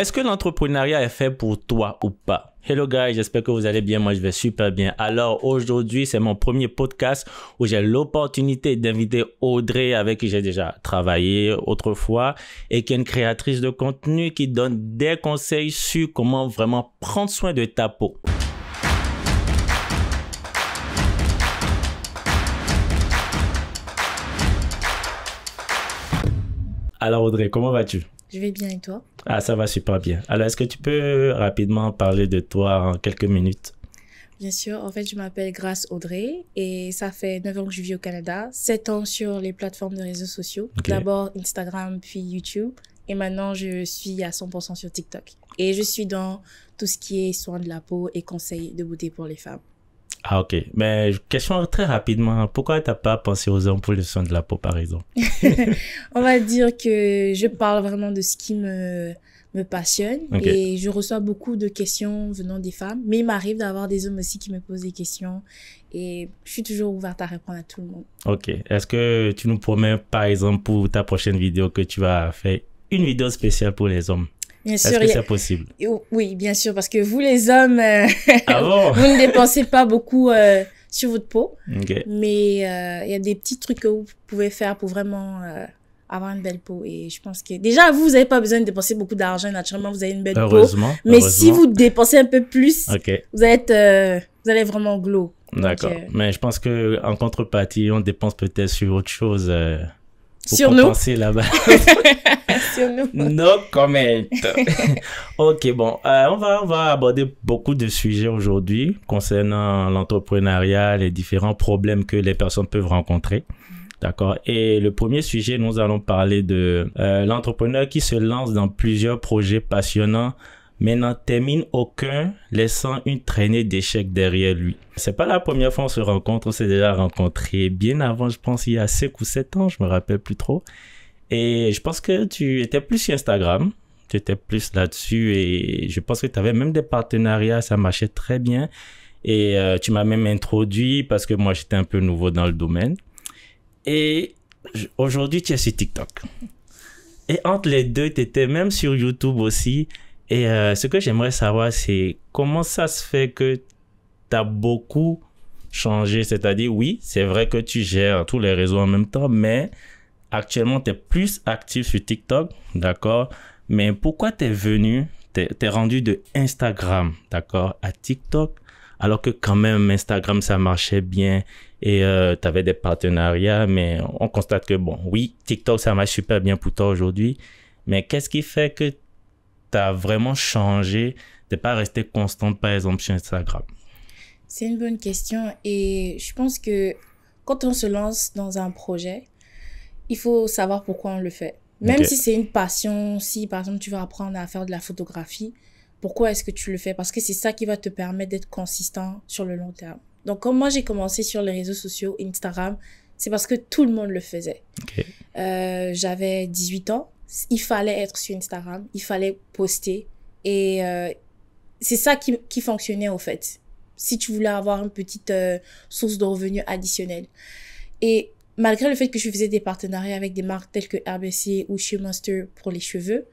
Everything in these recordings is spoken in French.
Est-ce que l'entrepreneuriat est fait pour toi ou pas? Hello guys, j'espère que vous allez bien. Moi, je vais super bien. Alors, aujourd'hui, c'est mon premier podcast où j'ai l'opportunité d'inviter Audrey avec qui j'ai déjà travaillé autrefois et qui est une créatrice de contenu qui donne des conseils sur comment vraiment prendre soin de ta peau. Alors Audrey, comment vas-tu Je vais bien et toi Ah, ça va super bien. Alors, est-ce que tu peux rapidement parler de toi en quelques minutes Bien sûr, en fait, je m'appelle Grace Audrey et ça fait 9 ans que je vis au Canada, 7 ans sur les plateformes de réseaux sociaux, d'abord Instagram puis YouTube et maintenant je suis à 100% sur TikTok. Et je suis dans tout ce qui est soins de la peau et conseils de beauté pour les femmes. Ah, ok. Mais question très rapidement. Pourquoi tu n'as pas pensé aux hommes pour le soin de la peau, par exemple? On va dire que je parle vraiment de ce qui me, passionne et je reçois beaucoup de questions venant des femmes. Mais il m'arrive d'avoir des hommes aussi qui me posent des questions et je suis toujours ouverte à répondre à tout le monde. Ok. Est-ce que tu nous promets, par exemple, pour ta prochaine vidéo que tu vas faire une vidéo spéciale pour les hommes? Bien sûr. est c'est possible Oui, bien sûr, parce que vous les hommes, euh, ah vous ne dépensez pas beaucoup euh, sur votre peau. Mais euh, il y a des petits trucs que vous pouvez faire pour vraiment avoir une belle peau. Et je pense que déjà, vous, vous n'avez pas besoin de dépenser beaucoup d'argent. Naturellement, vous avez une belle heureusement, peau. Mais si vous dépensez un peu plus, vous, vous allez vraiment glow. D'accord. Mais je pense que en contrepartie, on dépense peut-être sur autre chose. pour sur nous. là bas Non No comment. ok, bon, euh, on, va, on va aborder beaucoup de sujets aujourd'hui concernant l'entrepreneuriat, les différents problèmes que les personnes peuvent rencontrer. D'accord. Et le premier sujet, nous allons parler de euh, l'entrepreneur qui se lance dans plusieurs projets passionnants mais n'en termine aucun, laissant une traînée d'échecs derrière lui. C'est pas la première fois qu'on se rencontre, on s'est déjà rencontré bien avant, je pense, il y a 5 ou 7 ans, je me rappelle plus trop. Et je pense que tu étais plus sur Instagram, tu étais plus là-dessus et je pense que tu avais même des partenariats, ça marchait très bien. Et euh, tu m'as même introduit parce que moi j'étais un peu nouveau dans le domaine. Et aujourd'hui tu es sur TikTok. Et entre les deux, tu étais même sur YouTube aussi. Et euh, ce que j'aimerais savoir, c'est comment ça se fait que tu as beaucoup changé. C'est-à-dire, oui, c'est vrai que tu gères tous les réseaux en même temps, mais actuellement, tu es plus actif sur TikTok, d'accord Mais pourquoi tu es venu, tu es, rendu de Instagram, d'accord, à TikTok alors que quand même Instagram ça marchait bien et euh, tu avais des partenariats, mais on constate que bon, oui, TikTok ça marche super bien pour toi aujourd'hui, mais qu'est-ce qui fait que tu as vraiment changé, de pas rester constante par exemple sur Instagram C'est une bonne question et je pense que quand on se lance dans un projet, il faut savoir pourquoi on le fait. Même si c'est une passion, si par exemple tu veux apprendre à faire de la photographie, pourquoi est-ce que tu le fais Parce que c'est ça qui va te permettre d'être consistant sur le long terme. Donc comme moi j'ai commencé sur les réseaux sociaux, Instagram, c'est parce que tout le monde le faisait. Euh, j'avais 18 ans, il fallait être sur Instagram, il fallait poster et euh, c'est ça qui, fonctionnait en fait. Si tu voulais avoir une petite euh, source de revenus additionnelle. Et malgré le fait que je faisais des partenariats avec des marques telles que RBC ou Chez Monster pour les cheveux,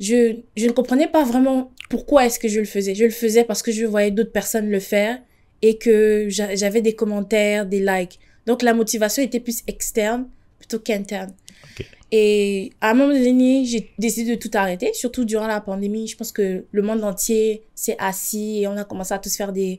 je, ne comprenais pas vraiment pourquoi est-ce que je le faisais. Je le faisais parce que je voyais d'autres personnes le faire et que j'avais des commentaires, des likes. Donc la motivation était plus externe plutôt qu'interne. Et à un moment donné, j'ai décidé de tout arrêter, surtout durant la pandémie. Je pense que le monde entier s'est assis et on a commencé à tous faire des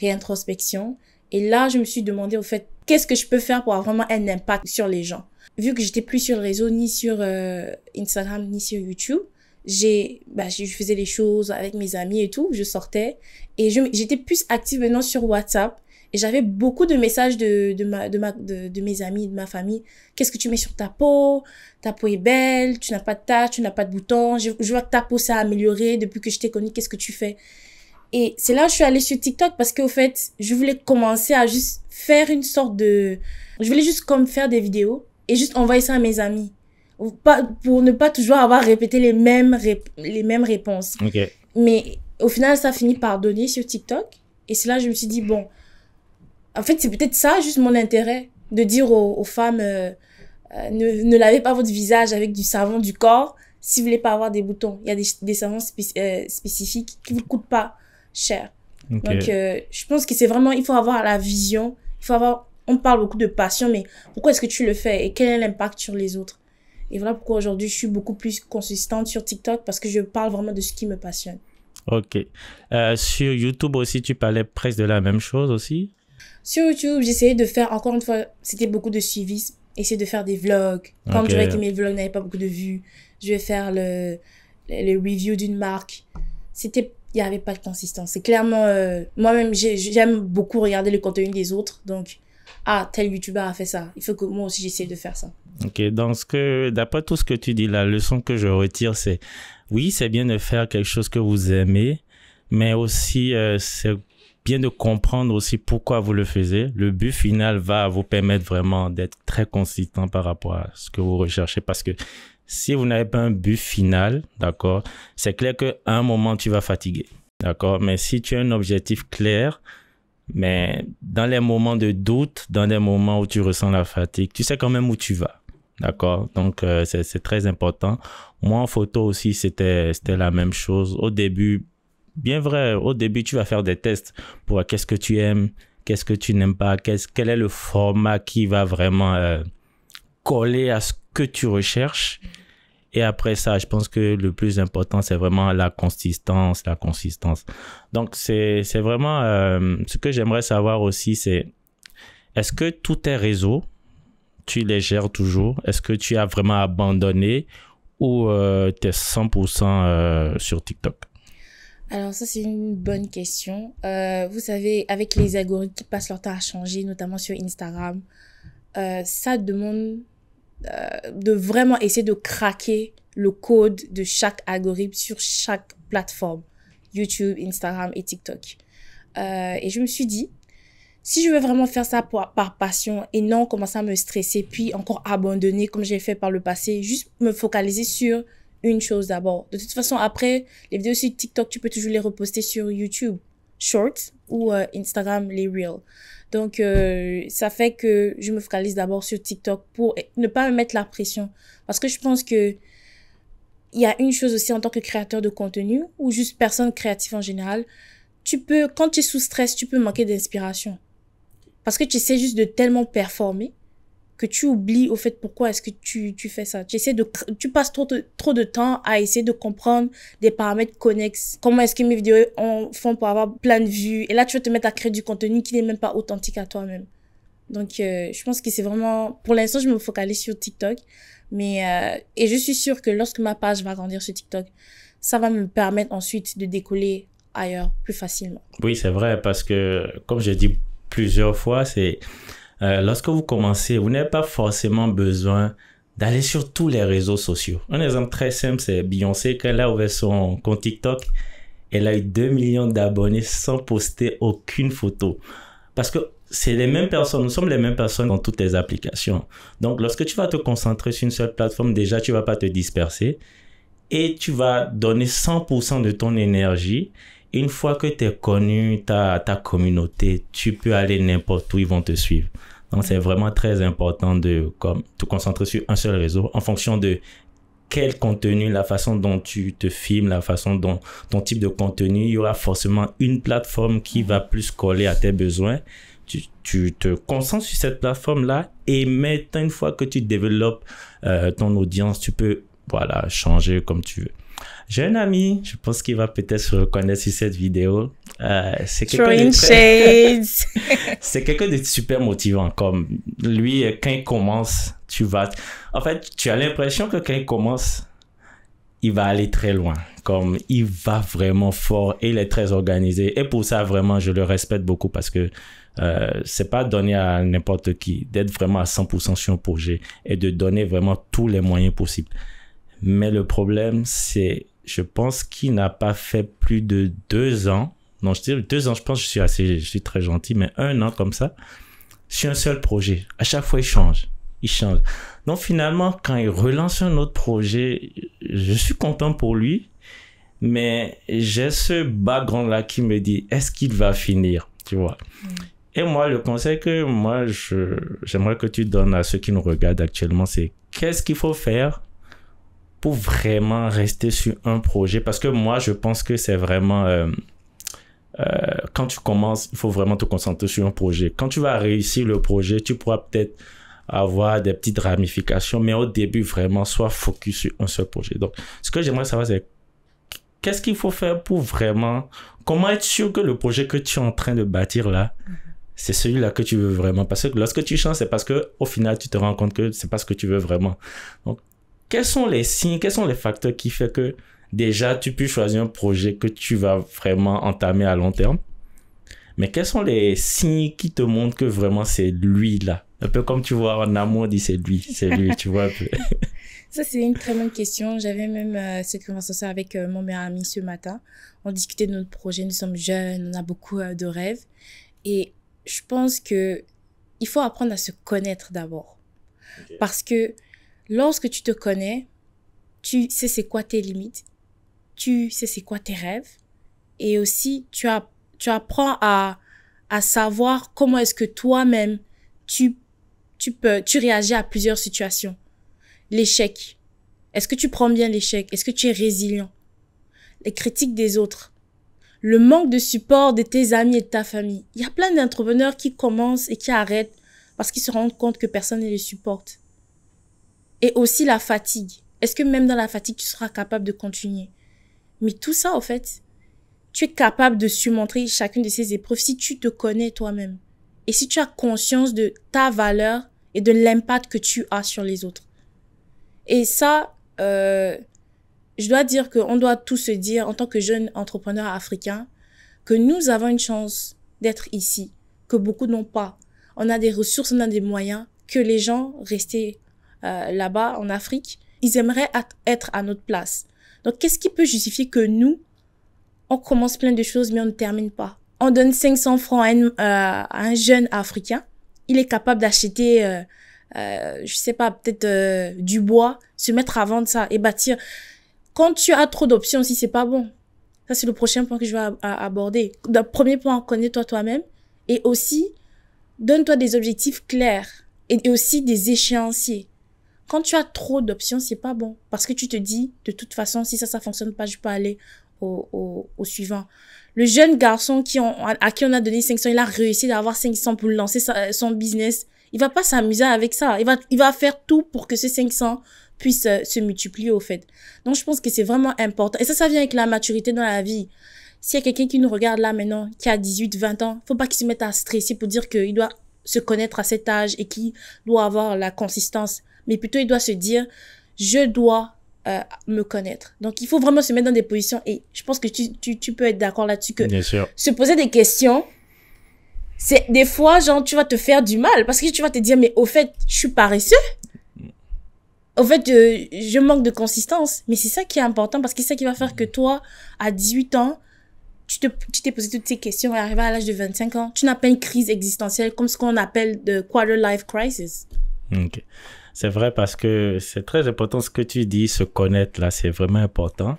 réintrospections. Et là, je me suis demandé au fait qu'est-ce que je peux faire pour avoir vraiment un impact sur les gens Vu que j'étais plus sur le réseau, ni sur euh, Instagram, ni sur YouTube, j'ai bah, je faisais les choses avec mes amis et tout, je sortais et j'étais plus active maintenant sur WhatsApp et j'avais beaucoup de messages de de ma, de, mes amis, de ma famille. Qu'est-ce que tu mets sur ta peau Ta peau est belle, tu n'as pas de taches, tu n'as pas de boutons. Je, je vois que ta peau s'est améliorée depuis que je t'ai connue. Qu'est-ce que tu fais et c'est là que je suis allée sur TikTok parce qu'au fait, je voulais commencer à juste faire une sorte de... Je voulais juste comme faire des vidéos et juste envoyer ça à mes amis. Pas, pour ne pas toujours avoir répété les mêmes, les mêmes réponses. Mais au final, ça finit par donner sur TikTok. Et c'est là que je me suis dit, bon, en fait, c'est peut-être ça juste mon intérêt, de dire aux, femmes, euh, euh, ne, ne, lavez pas votre visage avec du savon du corps si vous voulez pas avoir des boutons. Il y a des, des savons euh, spécifiques qui vous coûtent pas cher. Donc, euh, je pense que c'est vraiment, il faut avoir la vision, il faut avoir, on parle beaucoup de passion, mais pourquoi est-ce que tu le fais et quel est l'impact sur les autres Et voilà pourquoi aujourd'hui, je suis beaucoup plus consistante sur TikTok parce que je parle vraiment de ce qui me passionne. Ok. Euh, sur YouTube aussi, tu parlais presque de la même chose aussi Sur YouTube, j'essayais de faire, encore une fois, c'était beaucoup de suivi, essayer de faire des vlogs. Quand je voyais que mes vlogs n'avaient pas beaucoup de vues, je vais faire le, le, le review d'une marque. C'était il n'y avait pas de consistance. C'est clairement. Euh, moi-même, j'aime beaucoup regarder le contenu des autres. Donc, ah, tel youtubeur a fait ça. Il faut que moi aussi j'essaie de faire ça. Ok, dans ce que, d'après tout ce que tu dis, la leçon que je retire, c'est oui, c'est bien de faire quelque chose que vous aimez, mais aussi euh, c'est bien de comprendre aussi pourquoi vous le faisiez. Le but final va vous permettre vraiment d'être très consistant par rapport à ce que vous recherchez parce que si vous n'avez pas un but final, d'accord, c'est clair qu'à un moment, tu vas fatiguer. D'accord Mais si tu as un objectif clair, mais dans les moments de doute, dans les moments où tu ressens la fatigue, tu sais quand même où tu vas. D'accord Donc, euh, c'est très important. Moi, en photo aussi, c'était la même chose. Au début, bien vrai, au début, tu vas faire des tests pour qu'est-ce que tu aimes, qu'est-ce que tu n'aimes pas, quel est le format qui va vraiment euh, coller à ce que tu recherches. Et après ça, je pense que le plus important, c'est vraiment la consistance, la consistance. Donc, c'est vraiment euh, ce que j'aimerais savoir aussi, c'est est-ce que tous tes réseaux, tu les gères toujours Est-ce que tu as vraiment abandonné ou tu es 100% sur TikTok alors ça c'est une bonne question. Euh, vous savez, avec les algorithmes qui passent leur temps à changer, notamment sur Instagram, euh, ça demande euh, de vraiment essayer de craquer le code de chaque algorithme sur chaque plateforme, YouTube, Instagram et TikTok. Euh, et je me suis dit, si je veux vraiment faire ça par, passion et non commencer à me stresser, puis encore abandonner comme j'ai fait par le passé, juste me focaliser sur une chose d'abord. De toute façon, après, les vidéos sur TikTok, tu peux toujours les reposter sur YouTube short ou euh, Instagram, les Reels. Donc, euh, ça fait que je me focalise d'abord sur TikTok pour ne pas me mettre la pression. Parce que je pense que il y a une chose aussi en tant que créateur de contenu ou juste personne créative en général, tu peux, quand tu es sous stress, tu peux manquer d'inspiration. Parce que tu sais juste de tellement performer que tu oublies au fait pourquoi est-ce que tu, fais ça. Tu de, tu passes trop de, trop de temps à essayer de comprendre des paramètres connexes. Comment est-ce que mes vidéos en font pour avoir plein de vues. Et là, tu vas te mettre à créer du contenu qui n'est même pas authentique à toi-même. Donc, euh, je pense que c'est vraiment, pour l'instant, je me focalise sur TikTok. Mais, euh, et je suis sûre que lorsque ma page va grandir sur TikTok, ça va me permettre ensuite de décoller ailleurs plus facilement. Oui, c'est vrai, parce que, comme j'ai dit plusieurs fois, c'est, euh, lorsque vous commencez, vous n'avez pas forcément besoin d'aller sur tous les réseaux sociaux. Un exemple très simple, c'est Beyoncé, qu'elle a ouvert son compte TikTok, elle a eu 2 millions d'abonnés sans poster aucune photo. Parce que c'est les mêmes personnes, nous sommes les mêmes personnes dans toutes les applications. Donc, lorsque tu vas te concentrer sur une seule plateforme, déjà, tu ne vas pas te disperser et tu vas donner 100% de ton énergie. Une fois que tu es connu, ta communauté, tu peux aller n'importe où, ils vont te suivre. Donc, c'est vraiment très important de comme, te concentrer sur un seul réseau en fonction de quel contenu, la façon dont tu te filmes, la façon dont ton type de contenu, il y aura forcément une plateforme qui va plus coller à tes besoins. Tu, te concentres sur cette plateforme-là et maintenant, une fois que tu développes euh, ton audience, tu peux voilà, changer comme tu veux. J'ai un ami, je pense qu'il va peut-être se reconnaître sur cette vidéo. Euh, c'est quelqu'un très... c'est quelqu'un de super motivant. Comme lui, euh, quand il commence, tu vas. En fait, tu as l'impression que quand il commence, il va aller très loin. Comme il va vraiment fort et il est très organisé. Et pour ça, vraiment, je le respecte beaucoup parce que euh, c'est pas donné à n'importe qui d'être vraiment à 100% sur un projet et de donner vraiment tous les moyens possibles. Mais le problème, c'est je pense qu'il n'a pas fait plus de deux ans. Non, je dis deux ans, je pense que je suis assez, je suis très gentil, mais un an comme ça, sur un seul projet. À chaque fois, il change. Il change. Donc finalement, quand il relance un autre projet, je suis content pour lui, mais j'ai ce background-là qui me dit, est-ce qu'il va finir? Tu vois. Et moi, le conseil que moi, j'aimerais que tu donnes à ceux qui nous regardent actuellement, c'est qu'est-ce qu'il faut faire pour vraiment rester sur un projet Parce que moi, je pense que c'est vraiment... Euh, euh, quand tu commences, il faut vraiment te concentrer sur un projet. Quand tu vas réussir le projet, tu pourras peut-être avoir des petites ramifications, mais au début, vraiment, sois focus sur un seul projet. Donc, ce que j'aimerais savoir, c'est qu'est-ce qu'il faut faire pour vraiment... Comment être sûr que le projet que tu es en train de bâtir là, c'est celui-là que tu veux vraiment. Parce que lorsque tu chantes, c'est parce que au final, tu te rends compte que c'est pas ce que tu veux vraiment. Donc, quels sont les signes, quels sont les facteurs qui font que déjà tu peux choisir un projet que tu vas vraiment entamer à long terme mais quels sont les signes qui te montrent que vraiment c'est lui là Un peu comme tu vois en amour, dit c'est lui, c'est lui, tu vois Ça, c'est une très bonne question. J'avais même euh, cette conversation avec euh, mon meilleur ami ce matin. On discutait de notre projet. Nous sommes jeunes, on a beaucoup euh, de rêves. Et je pense que il faut apprendre à se connaître d'abord. Parce que lorsque tu te connais, tu sais c'est quoi tes limites, tu sais c'est quoi tes rêves, et aussi tu, apprends à, savoir comment est-ce que toi-même tu, peux, tu réagis à plusieurs situations. L'échec. Est-ce que tu prends bien l'échec? Est-ce que tu es résilient? Les critiques des autres le manque de support de tes amis et de ta famille. Il y a plein d'entrepreneurs qui commencent et qui arrêtent parce qu'ils se rendent compte que personne ne les supporte. Et aussi la fatigue. Est-ce que même dans la fatigue, tu seras capable de continuer Mais tout ça, en fait, tu es capable de surmonter chacune de ces épreuves si tu te connais toi-même. Et si tu as conscience de ta valeur et de l'impact que tu as sur les autres. Et ça, euh, je dois dire qu'on doit tous se dire, en tant que jeunes entrepreneurs africains, que nous avons une chance d'être ici, que beaucoup n'ont pas. On a des ressources, on a des moyens que les gens restent... Euh, là-bas en Afrique, ils aimeraient être à notre place. Donc, qu'est-ce qui peut justifier que nous, on commence plein de choses, mais on ne termine pas On donne 500 francs euh, à, un jeune Africain, il est capable d'acheter, euh, euh je sais pas, peut-être du bois, se mettre à vendre ça et bâtir. Quand tu as trop d'options, si c'est pas bon. Ça, c'est le prochain point que je vais aborder. Le premier point, connais-toi toi-même. Et aussi, donne-toi des objectifs clairs et aussi des échéanciers. Quand tu as trop d'options, c'est pas bon. Parce que tu te dis, de toute façon, si ça, ça fonctionne pas, je peux aller au, au, au suivant. Le jeune garçon qui à qui on a donné 500, il a réussi d'avoir 500 pour lancer son business. Il va pas s'amuser avec ça. Il va, il va faire tout pour que ces 500 puissent euh, se multiplier au fait. Donc je pense que c'est vraiment important. Et ça, ça vient avec la maturité dans la vie. S'il y a quelqu'un qui nous regarde là maintenant, qui a 18, 20 ans, faut pas qu'il se mette à stresser pour dire qu'il doit se connaître à cet âge et qui doit avoir la consistance mais plutôt il doit se dire, je dois euh, me connaître. Donc, il faut vraiment se mettre dans des positions, et je pense que tu, tu, tu peux être d'accord là-dessus, que se poser des questions, c'est des fois, genre, tu vas te faire du mal, parce que tu vas te dire, mais au fait, je suis paresseux. Au fait, je manque de consistance. Mais c'est ça qui est important, parce que c'est ça qui va faire que toi, à 18 ans, tu t'es posé toutes ces questions et arrivé à l'âge de 25 ans, tu n'as pas une crise existentielle comme ce qu'on appelle de quarter life crisis. Ok. C'est vrai parce que c'est très important ce que tu dis, se connaître là, c'est vraiment important.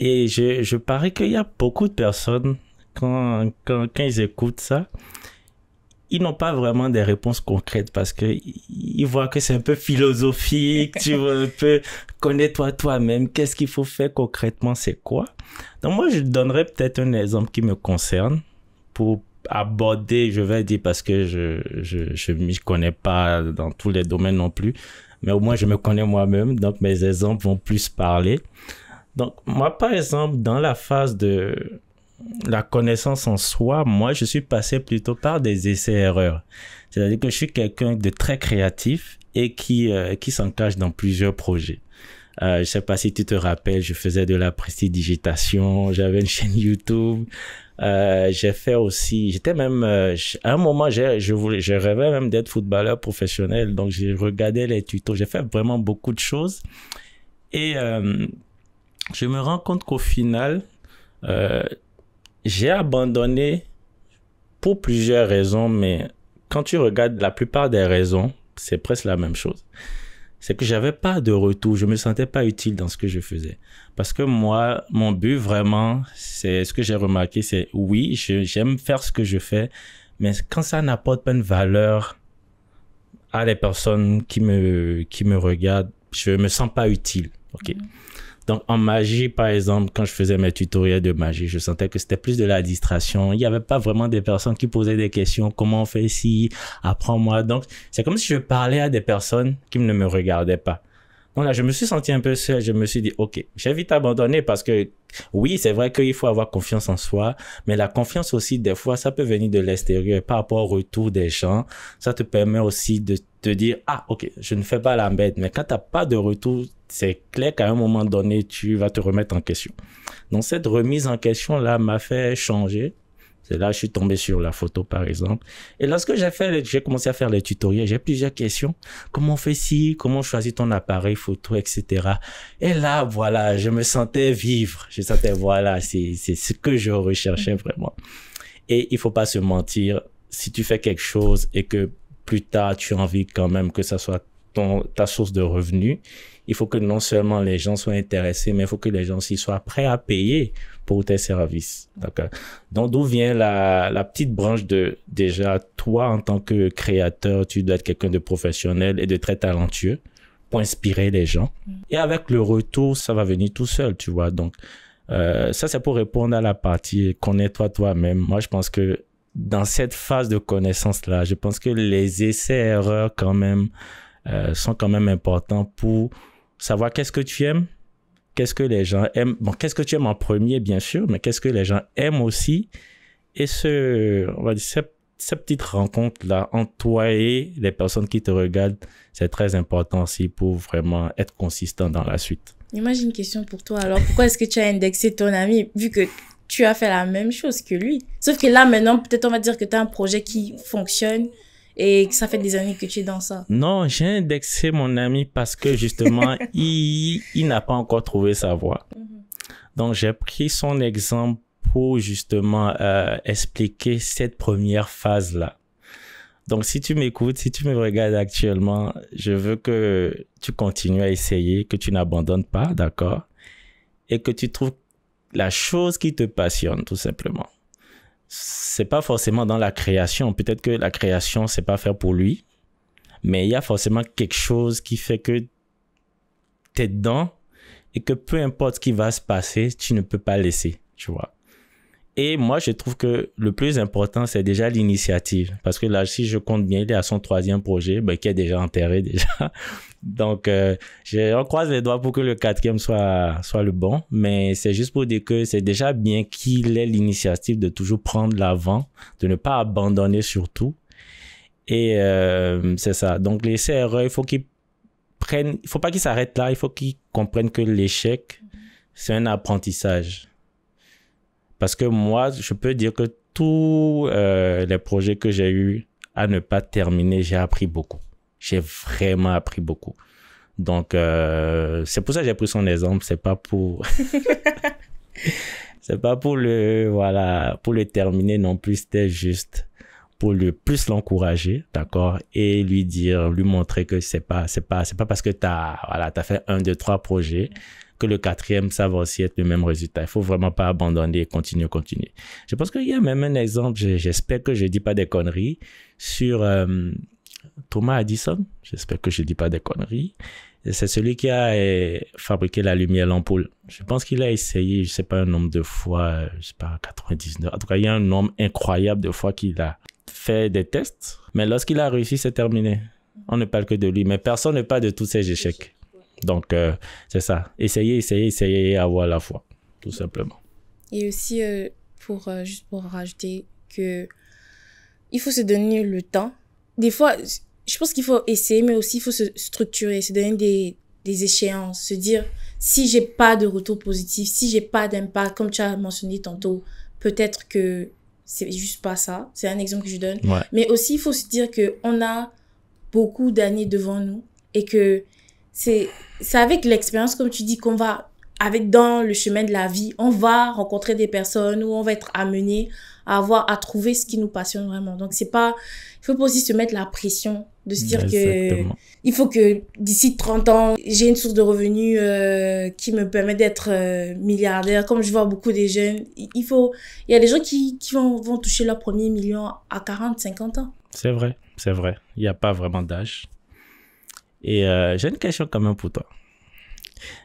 Et je, je parie qu'il y a beaucoup de personnes, quand, quand, ils écoutent ça, ils n'ont pas vraiment des réponses concrètes parce que voient que c'est un peu philosophique, tu vois, un peu connais-toi toi-même, qu'est-ce qu'il faut faire concrètement, c'est quoi. Donc moi, je donnerais peut-être un exemple qui me concerne pour, aborder, je vais dire, parce que je je je m'y connais pas dans tous les domaines non plus, mais au moins je me connais moi-même, donc mes exemples vont plus parler. Donc moi par exemple, dans la phase de la connaissance en soi, moi je suis passé plutôt par des essais-erreurs. C'est-à-dire que je suis quelqu'un de très créatif et qui euh, qui s'engage dans plusieurs projets. Je euh, je sais pas si tu te rappelles, je faisais de la prestidigitation, j'avais une chaîne YouTube. Euh, j'ai fait aussi, j'étais même, euh, à un moment, je, voulais, je rêvais même d'être footballeur professionnel, donc j'ai regardé les tutos, j'ai fait vraiment beaucoup de choses. Et euh, je me rends compte qu'au final, j'ai abandonné pour plusieurs raisons, mais quand tu regardes la plupart des raisons, c'est presque la même chose c'est que j'avais pas de retour, je me sentais pas utile dans ce que je faisais. Parce que moi, mon but vraiment, c'est ce que j'ai remarqué, c'est oui, j'aime faire ce que je fais, mais quand ça n'apporte pas de valeur à les personnes qui me, qui me regardent, je me sens pas utile. OK. Mhm en magie, par exemple, quand je faisais mes tutoriels de magie, je sentais que c'était plus de la distraction. Il n'y avait pas vraiment des personnes qui posaient des questions. Comment on fait si Apprends-moi. Donc c'est comme si je parlais à des personnes qui ne me regardaient pas. Donc là, je me suis senti un peu seul. Je me suis dit, OK, j'ai vite abandonné parce que oui, c'est vrai qu'il faut avoir confiance en soi, mais la confiance aussi, des fois, ça peut venir de l'extérieur par rapport au retour des gens. Ça te permet aussi de te dire, ah, ok, je ne fais pas la bête. Mais quand tu pas de retour, c'est clair qu'à un moment donné, tu vas te remettre en question. Donc, cette remise en question-là m'a fait changer. C'est là que je suis tombé sur la photo, par exemple. Et lorsque j'ai fait, j'ai commencé à faire les tutoriels, j'ai plusieurs questions. Comment on fait si Comment on choisit ton appareil photo, etc. Et là, voilà, je me sentais vivre. Je sentais, voilà, c'est ce que je recherchais vraiment. Et il faut pas se mentir. Si tu fais quelque chose et que plus tard tu as envie quand même que ça soit ton, ta source de revenus, il faut que non seulement les gens soient intéressés, mais il faut que les gens s'y soient prêts à payer pour tes services. Donc, d'où vient la, la, petite branche de déjà, toi, en tant que créateur, tu dois être quelqu'un de professionnel et de très talentueux pour inspirer les gens. Et avec le retour, ça va venir tout seul, tu vois. Donc, euh, ça, c'est pour répondre à la partie connais-toi toi-même. Moi, je pense que dans cette phase de connaissance-là, je pense que les essais-erreurs quand même euh, sont quand même importants pour savoir qu'est-ce que tu aimes, qu'est-ce que les gens aiment. Bon, qu'est-ce que tu aimes en premier, bien sûr, mais qu'est-ce que les gens aiment aussi. Et ce, on va dire, cette, petite rencontre-là entre toi et les personnes qui te regardent, c'est très important aussi pour vraiment être consistant dans la suite. Imagine j'ai une question pour toi. Alors, pourquoi est-ce que tu as indexé ton ami, vu que tu as fait la même chose que lui. Sauf que là, maintenant, peut-être on va dire que tu as un projet qui fonctionne et que ça fait des années que tu es dans ça. Non, j'ai indexé mon ami parce que justement, il, n'a pas encore trouvé sa voie. Mhm. Donc, j'ai pris son exemple pour justement euh, expliquer cette première phase-là. Donc, si tu m'écoutes, si tu me regardes actuellement, je veux que tu continues à essayer, que tu n'abandonnes pas, d'accord? Et que tu trouves la chose qui te passionne, tout simplement. C'est pas forcément dans la création. Peut-être que la création, c'est pas faire pour lui, mais il y a forcément quelque chose qui fait que t'es dedans et que peu importe ce qui va se passer, tu ne peux pas laisser, tu vois. Et moi, je trouve que le plus important, c'est déjà l'initiative. Parce que là, si je compte bien, il est à son troisième projet, ben, qui est déjà enterré déjà. Donc, euh, je, on croise les doigts pour que le quatrième soit, soit le bon. Mais c'est juste pour dire que c'est déjà bien qu'il ait l'initiative de toujours prendre l'avant, de ne pas abandonner surtout. Et euh, c'est ça. Donc, les CRE, il faut qu'ils prennent, il faut pas qu'ils s'arrêtent là, il faut qu'ils comprennent que l'échec, c'est un apprentissage parce que moi, je peux dire que tous euh, les projets que j'ai eu à ne pas terminer, j'ai appris beaucoup. J'ai vraiment appris beaucoup. Donc, euh, c'est pour ça que j'ai pris son exemple. C'est pas pour. c'est pas pour le. Voilà. Pour le terminer non plus. C'était juste pour le plus l'encourager, d'accord, et lui dire, lui montrer que c'est pas, c'est pas, c'est pas parce que t'as, voilà, t'as fait un, deux, trois projets que le quatrième, ça va aussi être le même résultat. Il faut vraiment pas abandonner et continuer, continuer. Je pense qu'il y a même un exemple, j'espère que je dis pas des conneries, sur euh, Thomas Addison. J'espère que je dis pas des conneries. C'est celui qui a euh, fabriqué la lumière l'ampoule. Je pense qu'il a essayé, je sais pas un nombre de fois, je sais pas 99. En tout cas, il y a un nombre incroyable de fois qu'il a fait des tests, mais lorsqu'il a réussi, c'est terminé. On ne parle que de lui, mais personne ne parle de tous ses échecs. Donc, euh, c'est ça. Essayez, essayez, essayez et avoir la foi, tout simplement. Et aussi, euh, pour, euh, juste pour rajouter que il faut se donner le temps. Des fois, je pense qu'il faut essayer, mais aussi il faut se structurer, se donner des, des échéances, se dire si j'ai pas de retour positif, si j'ai pas d'impact, comme tu as mentionné tantôt, peut-être que c'est juste pas ça. C'est un exemple que je donne. Mais aussi, il faut se dire que on a beaucoup d'années devant nous et que c'est avec l'expérience, comme tu dis, qu'on va, avec dans le chemin de la vie, on va rencontrer des personnes où on va être amené à avoir, à trouver ce qui nous passionne vraiment. Donc, c'est pas, il faut pas aussi se mettre la pression de se dire que il faut que d'ici 30 ans, j'ai une source de revenus euh, qui me permet d'être euh, milliardaire. Comme je vois beaucoup des jeunes, il faut, il y a des gens qui, vont, vont toucher leur premier million à 40, 50 ans. C'est vrai, c'est vrai. Il n'y a pas vraiment d'âge. Et euh, j'ai une question quand même pour toi.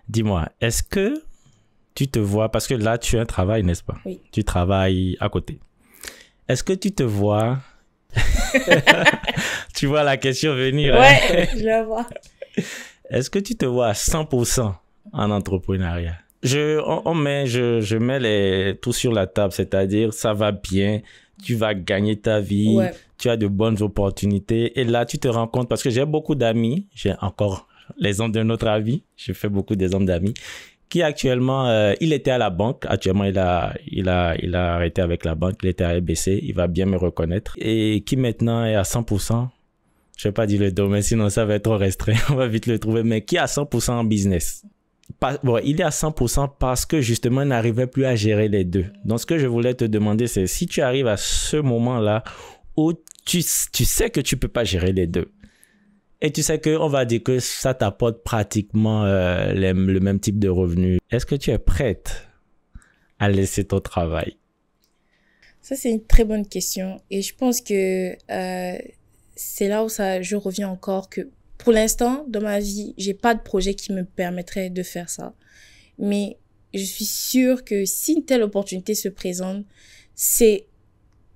Dis-moi, est-ce que tu te vois, parce que là tu as un travail, n'est-ce pas Oui. Tu travailles à côté. Est-ce que tu te vois... tu vois la question venir. Hein? Ouais, je la vois. Est-ce que tu te vois à 100% en entrepreneuriat je, je, mets les, tout sur la table, c'est-à-dire ça va bien, tu vas gagner ta vie, ouais tu as de bonnes opportunités. Et là, tu te rends compte, parce que j'ai beaucoup d'amis, j'ai encore les hommes d'un autre avis, je fais beaucoup des hommes d'amis, qui actuellement, euh, il était à la banque, actuellement il a, il, a, il a arrêté avec la banque, il était à EBC, il va bien me reconnaître, et qui maintenant est à 100%, je vais pas dire le domaine, sinon ça va être trop restreint, on va vite le trouver, mais qui est à 100% en business. Pas, bon, il est à 100% parce que justement, il n'arrivait plus à gérer les deux. Donc ce que je voulais te demander, c'est si tu arrives à ce moment-là ou tu, sais que tu peux pas gérer les deux. Et tu sais que on va dire que ça t'apporte pratiquement euh, le même type de revenu. Est-ce que tu es prête à laisser ton travail Ça, c'est une très bonne question. Et je pense que euh, c'est là où ça, je reviens encore que pour l'instant, dans ma vie, j'ai pas de projet qui me permettrait de faire ça. Mais je suis sûre que si une telle opportunité se présente, c'est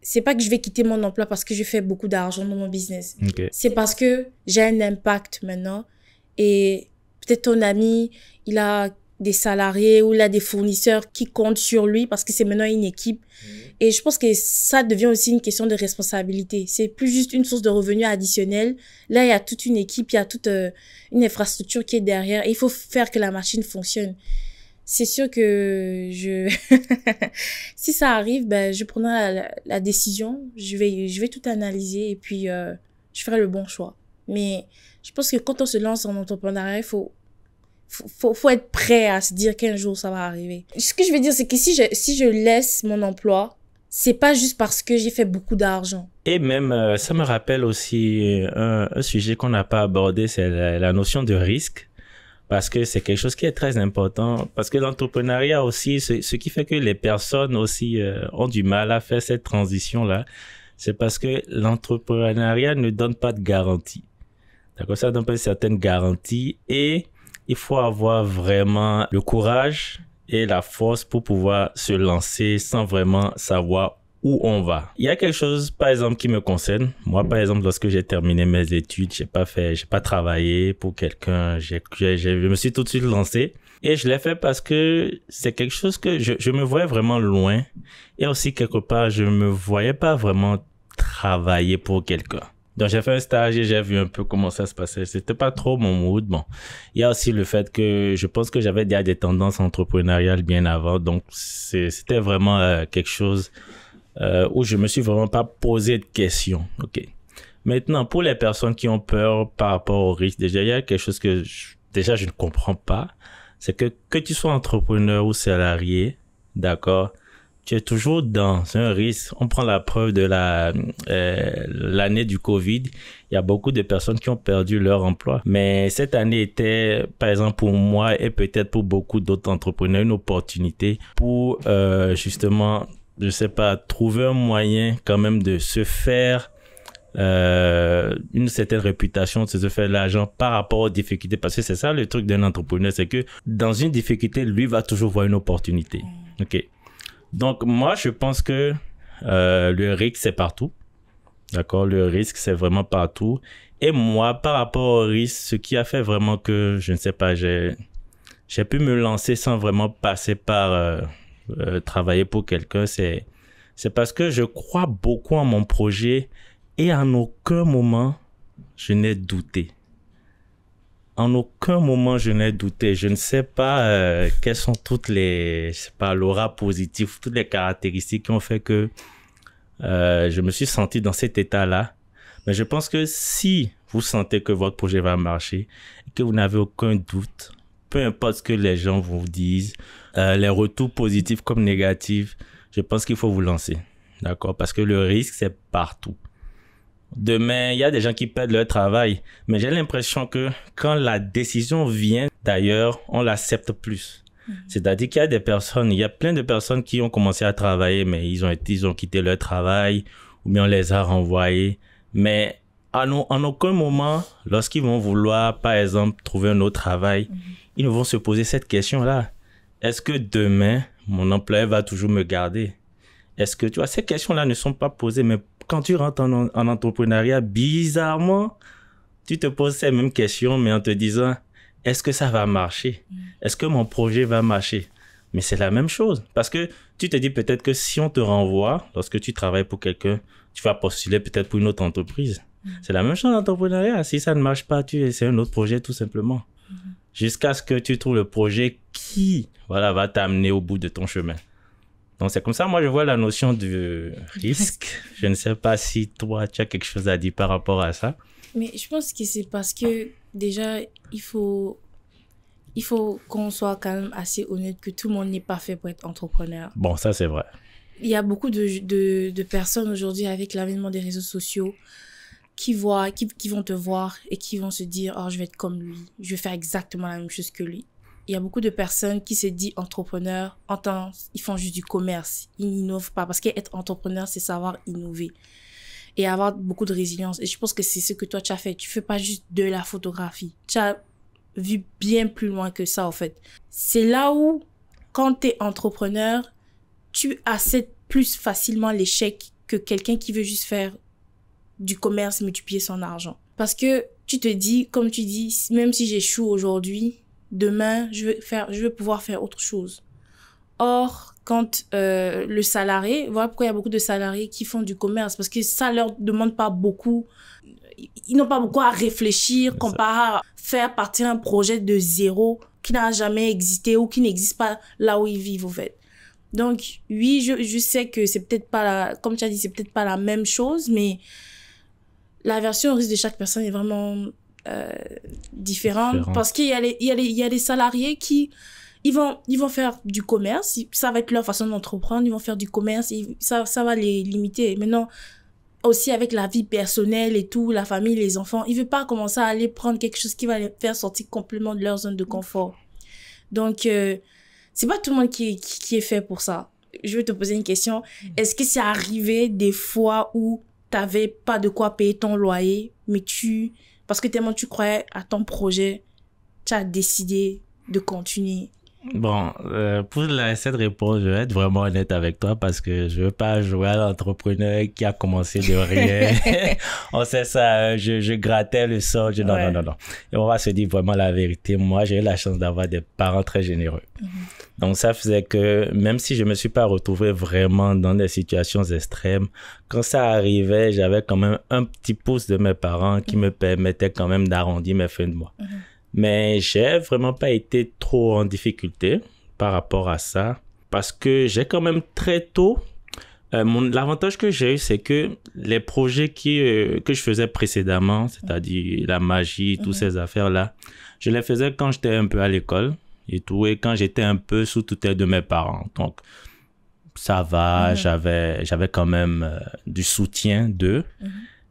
c'est pas que je vais quitter mon emploi parce que je fais beaucoup d'argent dans mon business. C'est parce que j'ai un impact maintenant. Et peut-être ton ami, il a des salariés ou il a des fournisseurs qui comptent sur lui parce que c'est maintenant une équipe. Mhm. Et je pense que ça devient aussi une question de responsabilité. C'est plus juste une source de revenus additionnelle. Là, il y a toute une équipe, il y a toute euh, une infrastructure qui est derrière. Et il faut faire que la machine fonctionne c'est sûr que je si ça arrive ben je prendrai la, décision je vais je vais tout analyser et puis euh, je ferai le bon choix mais je pense que quand on se lance en entrepreneuriat il faut faut, faut être prêt à se dire qu'un jour ça va arriver. Ce que je veux dire, c'est que si je, si je laisse mon emploi, c'est pas juste parce que j'ai fait beaucoup d'argent. Et même, euh, ça me rappelle aussi un, sujet qu'on n'a pas abordé, c'est la notion de risque parce que c'est quelque chose qui est très important. Parce que l'entrepreneuriat aussi, ce, qui fait que les personnes aussi euh, ont du mal à faire cette transition-là, c'est parce que l'entrepreneuriat ne donne pas de garantie. D'accord Ça donne pas certaine garantie. et il faut avoir vraiment le courage et la force pour pouvoir se lancer sans vraiment savoir où on va. Il y a quelque chose, par exemple, qui me concerne. Moi, par exemple, lorsque j'ai terminé mes études, j'ai pas fait, j'ai pas travaillé pour quelqu'un. J'ai, je me suis tout de suite lancé. Et je l'ai fait parce que c'est quelque chose que je, me voyais vraiment loin. Et aussi, quelque part, je me voyais pas vraiment travailler pour quelqu'un. Donc j'ai fait un stage et j'ai vu un peu comment ça se passait. C'était pas trop mon mood. Bon, il y a aussi le fait que je pense que j'avais déjà des tendances entrepreneuriales bien avant, donc c'était vraiment euh, quelque chose euh, où je me suis vraiment pas posé de questions. OK. Maintenant, pour les personnes qui ont peur par rapport au risque, déjà, il y a quelque chose que je, déjà je ne comprends pas. C'est que que tu sois entrepreneur ou salarié, d'accord, tu es toujours dans un risque. On prend la preuve de la euh, l'année du Covid. Il y a beaucoup de personnes qui ont perdu leur emploi. Mais cette année était, par exemple, pour moi et peut-être pour beaucoup d'autres entrepreneurs, une opportunité pour euh, justement je sais pas, trouver un moyen quand même de se faire euh, une certaine réputation, de se faire l'argent par rapport aux difficultés. Parce que c'est ça le truc d'un entrepreneur, c'est que dans une difficulté, lui va toujours voir une opportunité. OK. Donc, moi, je pense que euh, le risque, c'est partout. D'accord Le risque, c'est vraiment partout. Et moi, par rapport au risque, ce qui a fait vraiment que, je ne sais pas, j'ai pu me lancer sans vraiment passer par... Euh, euh, travailler pour quelqu'un, c'est c'est parce que je crois beaucoup en mon projet et en aucun moment je n'ai douté. En aucun moment je n'ai douté. Je ne sais pas euh, quelles sont toutes les, je sais pas, l'aura positive, toutes les caractéristiques qui ont fait que euh, je me suis senti dans cet état-là. Mais je pense que si vous sentez que votre projet va marcher et que vous n'avez aucun doute, peu importe ce que les gens vous disent, euh, les retours positifs comme négatifs, je pense qu'il faut vous lancer. D'accord Parce que le risque, c'est partout. Demain, il y a des gens qui perdent leur travail, mais j'ai l'impression que quand la décision vient d'ailleurs, on l'accepte plus. Mhm. C'est-à-dire qu'il y a des personnes, il y a plein de personnes qui ont commencé à travailler, mais ils ont, ils ont quitté leur travail, ou bien on les a renvoyés. Mais en, en aucun moment, lorsqu'ils vont vouloir, par exemple, trouver un autre travail, mhm ils vont se poser cette question-là. Est-ce que demain, mon employeur va toujours me garder Est-ce que, tu vois, ces questions-là ne sont pas posées, mais quand tu rentres en, entrepreneuriat, bizarrement, tu te poses ces mêmes questions, mais en te disant, est-ce que ça va marcher mm. Est-ce que mon projet va marcher Mais c'est la même chose. Parce que tu te dis peut-être que si on te renvoie, lorsque tu travailles pour quelqu'un, tu vas postuler peut-être pour une autre entreprise. Mm. C'est la même chose en entrepreneuriat. Si ça ne marche pas, tu c'est un autre projet tout simplement. Mm jusqu'à ce que tu trouves le projet qui voilà, va t'amener au bout de ton chemin. Donc c'est comme ça, moi je vois la notion de risque. Je ne sais pas si toi tu as quelque chose à dire par rapport à ça. Mais je pense que c'est parce que déjà il faut il faut qu'on soit quand même assez honnête que tout le monde n'est pas fait pour être entrepreneur. Bon, ça c'est vrai. Il y a beaucoup de, de, de personnes aujourd'hui avec l'avènement des réseaux sociaux, qui voient, qui, vont te voir et qui vont se dire, oh, je vais être comme lui, je vais faire exactement la même chose que lui. Il y a beaucoup de personnes qui se disent entrepreneurs, en temps, ils font juste du commerce, ils n'innovent pas, parce qu'être entrepreneur, c'est savoir innover et avoir beaucoup de résilience. Et je pense que c'est ce que toi, tu as fait. Tu fais pas juste de la photographie. Tu as vu bien plus loin que ça, en fait. C'est là où, quand tu es entrepreneur, tu acceptes plus facilement l'échec que quelqu'un qui veut juste faire du commerce multiplier son argent. Parce que tu te dis, comme tu dis, même si j'échoue aujourd'hui, demain, je vais, faire, je vais pouvoir faire autre chose. Or, quand euh, le salarié, voilà pourquoi il y a beaucoup de salariés qui font du commerce, parce que ça leur demande pas beaucoup, ils n'ont pas beaucoup à réfléchir comparé à faire partir un projet de zéro qui n'a jamais existé ou qui n'existe pas là où ils vivent, en fait. Donc, oui, je, je sais que c'est peut-être pas la, comme tu as dit, c'est peut-être pas la même chose, mais la version au risque de chaque personne est vraiment euh, différente parce qu'il y, y, y a les salariés qui ils vont ils vont faire du commerce ça va être leur façon d'entreprendre ils vont faire du commerce ça ça va les limiter maintenant aussi avec la vie personnelle et tout la famille les enfants ils veulent pas commencer à aller prendre quelque chose qui va les faire sortir complètement de leur zone de confort donc euh, c'est pas tout le monde qui, qui, qui est fait pour ça je vais te poser une question mm. est-ce que c'est arrivé des fois où t'avais pas de quoi payer ton loyer, mais tu, parce que tellement tu croyais à ton projet, tu as décidé de continuer Bon, euh, pour la, cette réponse, je vais être vraiment honnête avec toi parce que je veux pas jouer à l'entrepreneur qui a commencé de rien. on sait ça, hein. je, grattais le sol. Je... Non, non, non, non. Et on va se dire vraiment la vérité. Moi, j'ai eu la chance d'avoir des parents très généreux. Mhm. Donc, ça faisait que même si je me suis pas retrouvé vraiment dans des situations extrêmes, quand ça arrivait, j'avais quand même un petit pouce de mes parents qui me permettait quand même d'arrondir mes fins de mois. Mhm. Mais j'ai vraiment pas été trop en difficulté par rapport à ça parce que j'ai quand même très tôt. Euh, l'avantage que j'ai eu, c'est que les projets euh, que je faisais précédemment, c'est-à-dire la magie, toutes mhm. ces affaires-là, je les faisais quand j'étais un peu à l'école et tout, et quand j'étais un peu sous tutelle de mes parents. Donc, ça va, mhm. j'avais quand même euh, du soutien d'eux. Mhm.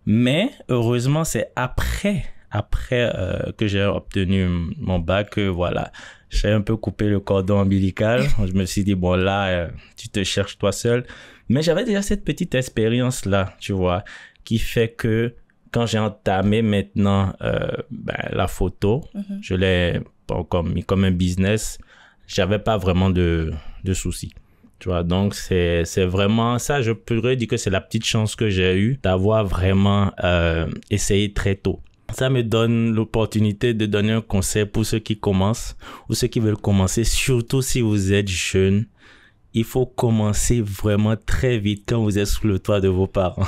Mais heureusement, c'est après après euh, que j'ai obtenu mon bac, euh, voilà, j'ai un peu coupé le cordon ombilical. Je me suis dit, bon, là, euh, tu te cherches toi seul. Mais j'avais déjà cette petite expérience-là, tu vois, qui fait que quand j'ai entamé maintenant ben, la photo, mhm. je l'ai comme, mis comme un business, j'avais pas vraiment de, de soucis. Tu vois, donc c'est, c'est vraiment ça, je pourrais dire que c'est la petite chance que j'ai eue d'avoir vraiment essayé très tôt ça me donne l'opportunité de donner un conseil pour ceux qui commencent ou ceux qui veulent commencer, surtout si vous êtes jeune. Il faut commencer vraiment très vite quand vous êtes sous le toit de vos parents.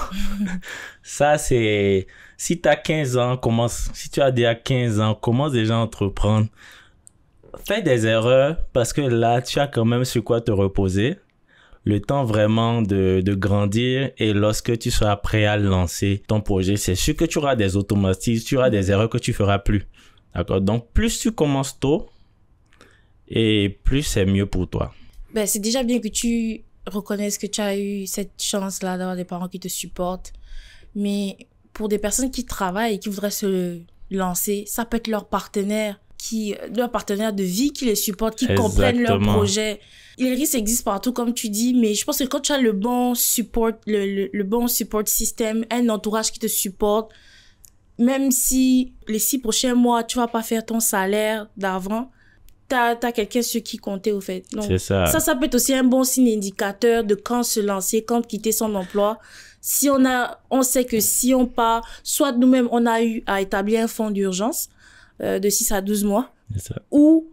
ça, c'est... Si tu as 15 ans, commence... Si tu as déjà 15 ans, commence déjà à entreprendre. Fais des erreurs parce que là, tu as quand même sur quoi te reposer le temps vraiment de, de grandir et lorsque tu seras prêt à lancer ton projet, c'est sûr que tu auras des automatismes, tu auras des mhm. erreurs que tu feras plus. D'accord Donc, plus tu commences tôt et plus c'est mieux pour toi. Ben, c'est déjà bien que tu reconnaisses que tu as eu cette chance-là d'avoir des parents qui te supportent. Mais pour des personnes qui travaillent et qui voudraient se lancer, ça peut être leur partenaire qui, leur partenaire de vie qui les supporte, qui comprennent leur projet. Les risques existent partout, comme tu dis, mais je pense que quand tu as le bon support, le, le, bon support système, un entourage qui te supporte, même si les six prochains mois, tu vas pas faire ton salaire d'avant, tu as, quelqu'un sur qui compter, au fait. Donc, ça. ça. Ça, peut être aussi un bon signe indicateur de quand se lancer, quand quitter son emploi. Si on a, on sait que si on part, soit nous-mêmes, on a eu à établir un fonds d'urgence euh, de 6 à 12 mois, où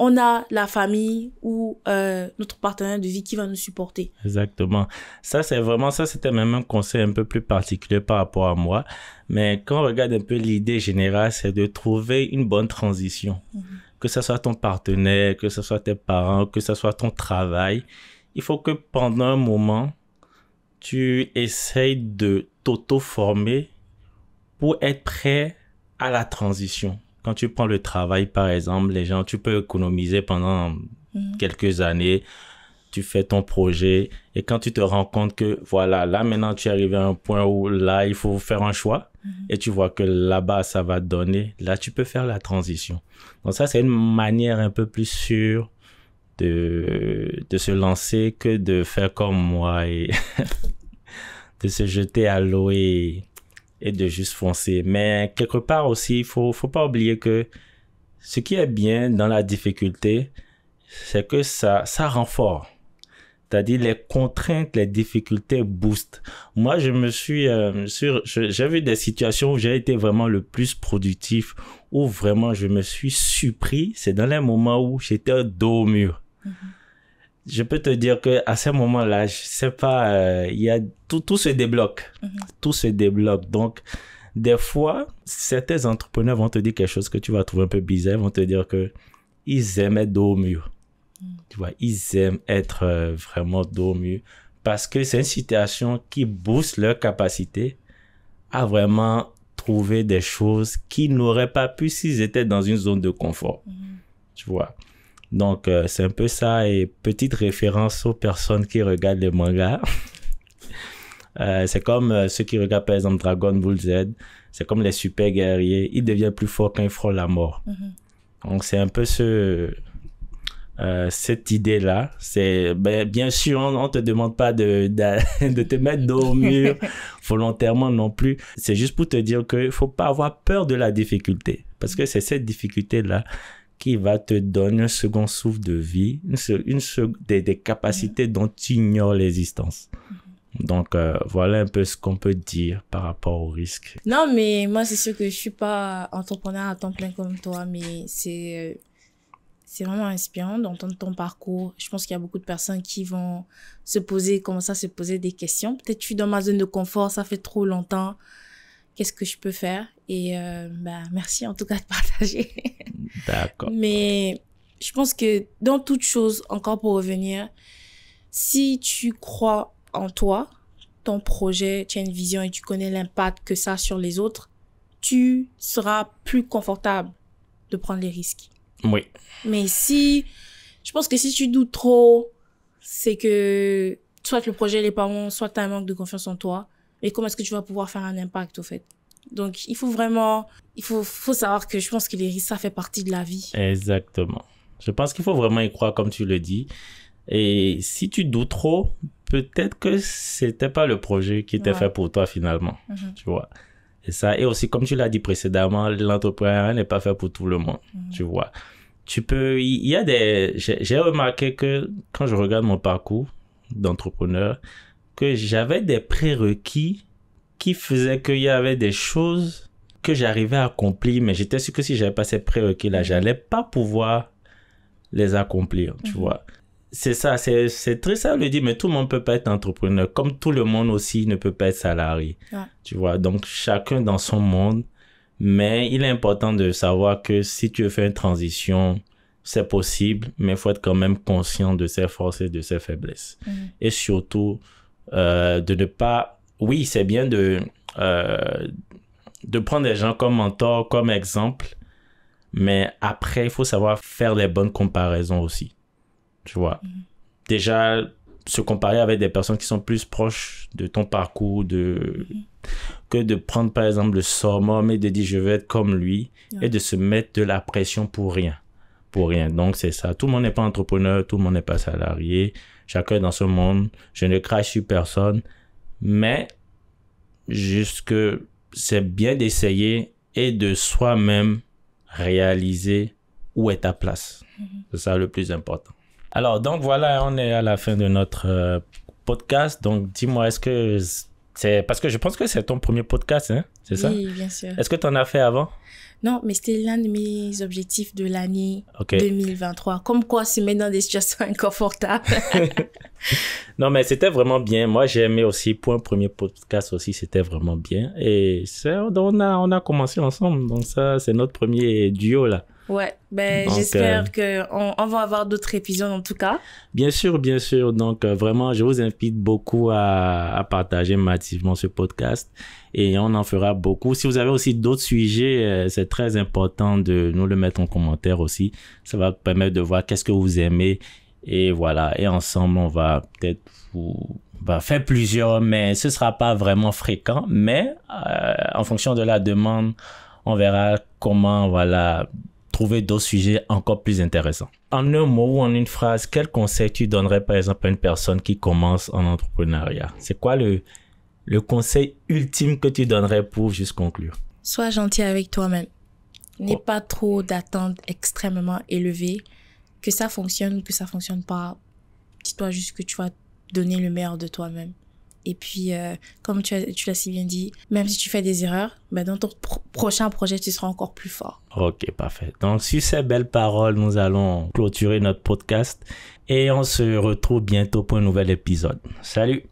on a la famille ou euh, notre partenaire de vie qui va nous supporter. Exactement. Ça, c'est vraiment ça, c'était même un conseil un peu plus particulier par rapport à moi. Mais quand on regarde un peu l'idée générale, c'est de trouver une bonne transition. Mm-hmm. Que ce soit ton partenaire, que ce soit tes parents, que ce soit ton travail, il faut que pendant un moment, tu essayes de t'auto-former pour être prêt à la transition tu prends le travail, par exemple, les gens, tu peux économiser pendant mhm. quelques années tu fais ton projet et quand tu te rends compte que voilà, là maintenant tu es arrivé à un point où là il faut faire un choix mhm. et tu vois que là-bas ça va donner, là tu peux faire la transition. Donc ça c'est une manière un peu plus sûre de, de se lancer que de faire comme moi et de se jeter à l'eau et et de juste foncer. Mais quelque part aussi, il faut, faut pas oublier que ce qui est bien dans la difficulté, c'est que ça, ça renforce C'est-à-dire les contraintes, les difficultés boostent. Moi, je me suis euh, j'ai vu des situations où j'ai été vraiment le plus productif, où vraiment je me suis surpris. C'est dans les moments où j'étais dos au mur. Mm-hmm je peux te dire que à ce moment-là, je sais pas, euh, il y a tout, tout se débloque, mhm. tout se débloque. Donc, des fois, certains entrepreneurs vont te dire quelque chose que tu vas trouver un peu bizarre, vont te dire que ils aiment être mhm. Tu vois, ils aiment être euh, vraiment dos au parce que c'est une situation qui booste leur capacité à vraiment trouver des choses qu'ils n'auraient pas pu s'ils étaient dans une zone de confort. Mhm. Tu vois. Donc, euh, c'est un peu ça. Et petite référence aux personnes qui regardent les mangas. Euh, c'est comme euh, ceux qui regardent, par exemple, Dragon Ball Z. C'est comme les super guerriers. Ils deviennent plus forts quand ils frôlent la mort. Mhm. Donc, c'est un peu ce, cette idée-là. C'est ben, Bien sûr, on ne te demande pas de, de, de te mettre dos au mur volontairement non plus. C'est juste pour te dire qu'il ne faut pas avoir peur de la difficulté. Parce que c'est cette difficulté-là qui va te donner un second souffle de vie, une, des, capacités mm. dont tu ignores l'existence. Donc euh, voilà un peu ce qu'on peut dire par rapport au risque. Non, mais moi c'est sûr que je suis pas entrepreneur à temps plein comme toi, mais c'est euh, c'est vraiment inspirant d'entendre ton parcours. Je pense qu'il y a beaucoup de personnes qui vont se poser, commencer à se poser des questions. Peut-être je suis dans ma zone de confort, ça fait trop longtemps qu'est-ce que je peux faire Et euh, bah, merci en tout cas de partager. D'accord. Mais je pense que dans toute chose, encore pour revenir, si tu crois en toi, ton projet, tu as une vision et tu connais l'impact que ça a sur les autres, tu seras plus confortable de prendre les risques. Oui. Mais si, je pense que si tu doutes trop, c'est que soit le projet n'est pas bon, soit tu as un manque de confiance en toi, et comment est-ce que tu vas pouvoir faire un impact au fait donc il faut vraiment il faut, faut savoir que je pense que les risques ça fait partie de la vie exactement je pense qu'il faut vraiment y croire comme tu le dis et si tu doutes trop peut-être que c'était pas le projet qui était fait pour toi finalement mhm. tu vois et ça et aussi comme tu l'as dit précédemment l'entrepreneuriat n'est pas fait pour tout le monde mhm. tu vois tu peux il y a des j'ai remarqué que quand je regarde mon parcours d'entrepreneur que j'avais des prérequis qui faisaient qu'il y avait des choses que j'arrivais à accomplir, mais j'étais sûr que si j'avais pas ces prérequis-là, j'allais pas pouvoir les accomplir, tu mhm. vois. C'est ça, c'est très ça de dire, mais tout le monde peut pas être entrepreneur, comme tout le monde aussi ne peut pas être salarié, tu vois. Donc, chacun dans son monde, mais il est important de savoir que si tu veux faire une transition, c'est possible, mais faut être quand même conscient de ses forces et de ses faiblesses. Mhm. Et surtout, euh, de ne pas... Oui, c'est bien de, euh, prendre des gens comme mentors, comme exemple, mais après, il faut savoir faire les bonnes comparaisons aussi. Tu vois. Mm. Déjà, se comparer avec des personnes qui sont plus proches de ton parcours, de... Mm. que de prendre par exemple le summum et de dire je vais être comme lui et de se mettre de la pression pour rien. Pour rien. Donc c'est ça. Tout le monde n'est pas entrepreneur, tout le monde n'est pas salarié chacun dans ce monde. Je ne crache sur personne. Mais, que c'est bien d'essayer et de soi-même réaliser où est ta place. Mm-hmm. C'est ça le plus important. Alors, donc voilà, on est à la fin de notre euh, podcast. Donc, dis-moi, est-ce que c'est. Parce que je pense que c'est ton premier podcast, hein? c'est ça? Oui, bien sûr. Est-ce que tu en as fait avant? Non, mais c'était l'un de mes objectifs de l'année 2023. Comme quoi, se mettre dans des situations inconfortables. non, mais c'était vraiment bien. Moi, j'ai aimé aussi. Pour un premier podcast aussi, c'était vraiment bien. Et on, a, on a commencé ensemble. Donc, ça, c'est notre premier duo là. Ouais, ben j'espère que euh, qu'on on va avoir d'autres épisodes en tout cas. Bien sûr, bien sûr. Donc euh, vraiment, je vous invite beaucoup à, à, partager massivement ce podcast et on en fera beaucoup. Si vous avez aussi d'autres sujets, euh, c'est très important de nous le mettre en commentaire aussi. Ça va permettre de voir qu'est-ce que vous aimez et voilà. Et ensemble, on va peut-être vous faire plusieurs, mais ce sera pas vraiment fréquent. Mais en fonction de la demande, on verra comment voilà trouver d'autres sujets encore plus intéressants. En un mot ou en une phrase, quel conseil tu donnerais par exemple à une personne qui commence en entrepreneuriat C'est quoi le, conseil ultime que tu donnerais pour juste conclure Sois gentil avec toi-même. N'aie oh. pas trop d'attentes extrêmement élevées. Que ça fonctionne ou que ça fonctionne pas, dis-toi juste que tu vas donner le meilleur de toi-même. Et puis, euh, comme tu, l'as si bien dit, même si tu fais des erreurs, bah, dans ton prochain projet, tu seras encore plus fort. Ok, parfait. Donc, sur ces belles paroles, nous allons clôturer notre podcast et on se retrouve bientôt pour un nouvel épisode. Salut!